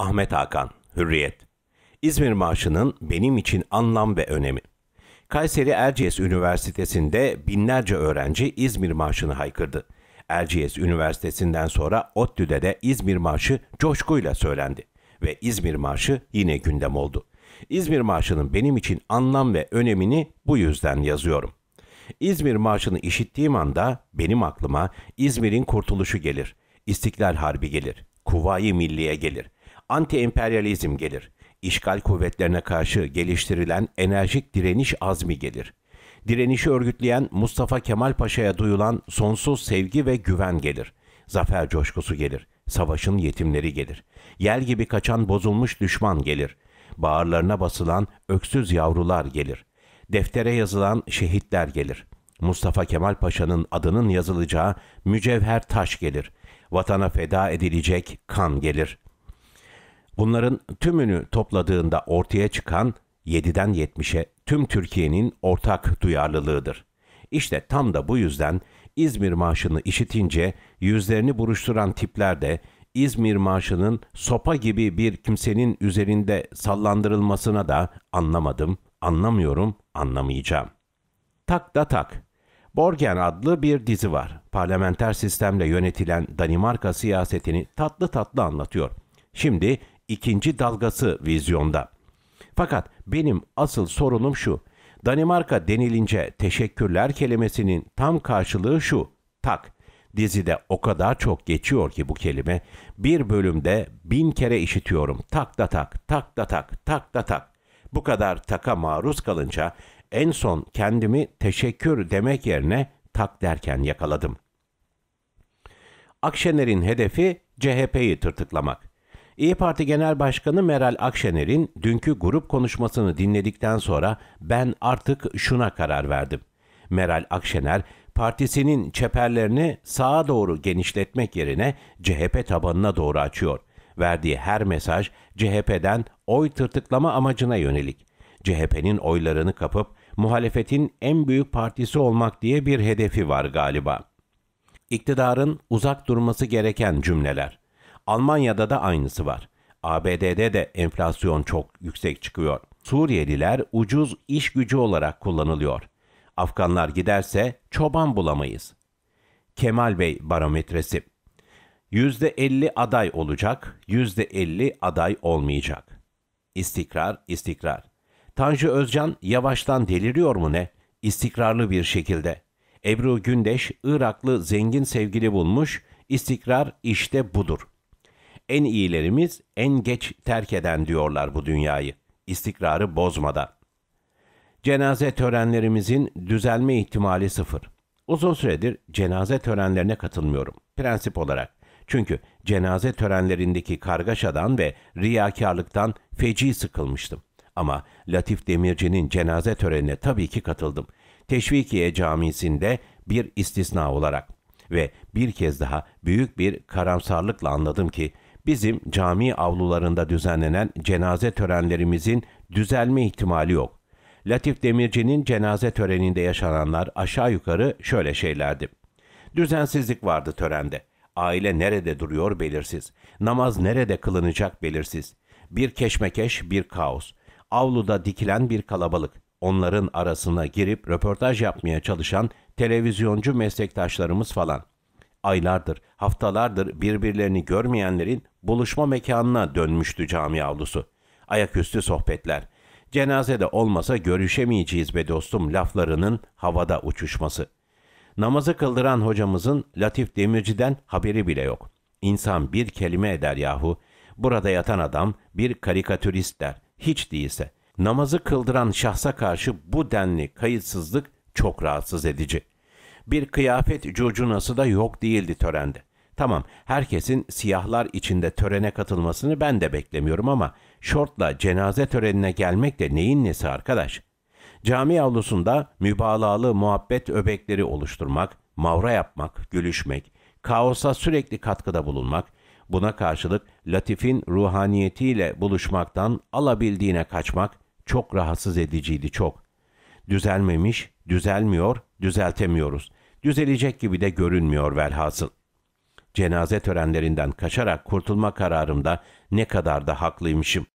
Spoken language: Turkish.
Ahmet Hakan, Hürriyet. İzmir Marşı'nın benim için anlam ve önemi. Kayseri Erciyes Üniversitesi'nde binlerce öğrenci İzmir Marşı'nı haykırdı. Erciyes Üniversitesi'nden sonra ODTÜ'de de İzmir Marşı coşkuyla söylendi ve İzmir Marşı yine gündem oldu. İzmir Marşı'nın benim için anlam ve önemini bu yüzden yazıyorum. İzmir Marşı'nı işittiğim anda benim aklıma İzmir'in kurtuluşu gelir, İstiklal Harbi gelir, Kuvayi Milliye gelir.'' anti-emperyalizm gelir. İşgal kuvvetlerine karşı geliştirilen enerjik direniş azmi gelir. Direnişi örgütleyen Mustafa Kemal Paşa'ya duyulan sonsuz sevgi ve güven gelir. Zafer coşkusu gelir. Savaşın yetimleri gelir. Yel gibi kaçan bozulmuş düşman gelir. Bağırlarına basılan öksüz yavrular gelir. Deftere yazılan şehitler gelir. Mustafa Kemal Paşa'nın adının yazılacağı mücevher taş gelir. Vatana feda edilecek kan gelir.'' Bunların tümünü topladığında ortaya çıkan 7'den 70'e tüm Türkiye'nin ortak duyarlılığıdır. İşte tam da bu yüzden İzmir Marşı'nı işitince yüzlerini buruşturan tipler de İzmir Marşı'nın sopa gibi bir kimsenin üzerinde sallandırılmasına da anlamadım, anlamıyorum, anlamayacağım. Tak da tak. Borgen adlı bir dizi var. Parlamenter sistemle yönetilen Danimarka siyasetini tatlı tatlı anlatıyor. Şimdi ikinci dalgası vizyonda. Fakat benim asıl sorunum şu. Danimarka denilince teşekkürler kelimesinin tam karşılığı şu. Tak. Dizide o kadar çok geçiyor ki bu kelime. Bir bölümde bin kere işitiyorum. Tak da tak, tak da tak, tak da tak. Bu kadar taka maruz kalınca en son kendimi teşekkür demek yerine tak derken yakaladım. Akşener'in hedefi CHP'yi tırtıklamak. İyi Parti Genel Başkanı Meral Akşener'in dünkü grup konuşmasını dinledikten sonra ben artık şuna karar verdim. Meral Akşener partisinin çeperlerini sağa doğru genişletmek yerine CHP tabanına doğru açıyor. Verdiği her mesaj CHP'den oy tırtıklama amacına yönelik. CHP'nin oylarını kapıp muhalefetin en büyük partisi olmak diye bir hedefi var galiba. İktidarın uzak durması gereken cümleler. Almanya'da da aynısı var. ABD'de de enflasyon çok yüksek çıkıyor. Suriyeliler ucuz iş gücü olarak kullanılıyor. Afganlar giderse çoban bulamayız. Kemal Bey barometresi. %50 aday olacak, %50 aday olmayacak. İstikrar, istikrar. Tanju Özcan yavaştan deliriyor mu ne? İstikrarlı bir şekilde. Ebru Gündeş, Iraklı zengin sevgili bulmuş, istikrar işte budur en iyilerimiz en geç terk eden diyorlar bu dünyayı, istikrarı bozmadan. Cenaze törenlerimizin düzelme ihtimali sıfır. Uzun süredir cenaze törenlerine katılmıyorum, prensip olarak. Çünkü cenaze törenlerindeki kargaşadan ve riyakarlıktan feci sıkılmıştım. Ama Latif Demirci'nin cenaze törenine tabii ki katıldım. Teşvikiye Camisi'nde bir istisna olarak ve bir kez daha büyük bir karamsarlıkla anladım ki bizim cami avlularında düzenlenen cenaze törenlerimizin düzelme ihtimali yok. Latif Demirci'nin cenaze töreninde yaşananlar aşağı yukarı şöyle şeylerdi. Düzensizlik vardı törende. Aile nerede duruyor belirsiz. Namaz nerede kılınacak belirsiz. Bir keşmekeş, bir kaos. Avluda dikilen bir kalabalık. Onların arasına girip röportaj yapmaya çalışan televizyoncu meslektaşlarımız falan aylardır, haftalardır birbirlerini görmeyenlerin buluşma mekanına dönmüştü cami avlusu. Ayaküstü sohbetler, cenazede olmasa görüşemeyeceğiz be dostum laflarının havada uçuşması. Namazı kıldıran hocamızın Latif Demirci'den haberi bile yok. İnsan bir kelime eder yahu. Burada yatan adam bir karikatürist der, hiç değilse. Namazı kıldıran şahsa karşı bu denli kayıtsızlık çok rahatsız edici. Bir kıyafet curcunası da yok değildi törende. Tamam herkesin siyahlar içinde törene katılmasını ben de beklemiyorum ama şortla cenaze törenine gelmek de neyin nesi arkadaş? Cami avlusunda mübalağalı muhabbet öbekleri oluşturmak, mavra yapmak, gülüşmek, kaosa sürekli katkıda bulunmak, buna karşılık Latif'in ruhaniyetiyle buluşmaktan alabildiğine kaçmak çok rahatsız ediciydi çok. Düzelmemiş, düzelmiyor, düzeltemiyoruz düzelecek gibi de görünmüyor velhasıl. Cenaze törenlerinden kaçarak kurtulma kararımda ne kadar da haklıymışım.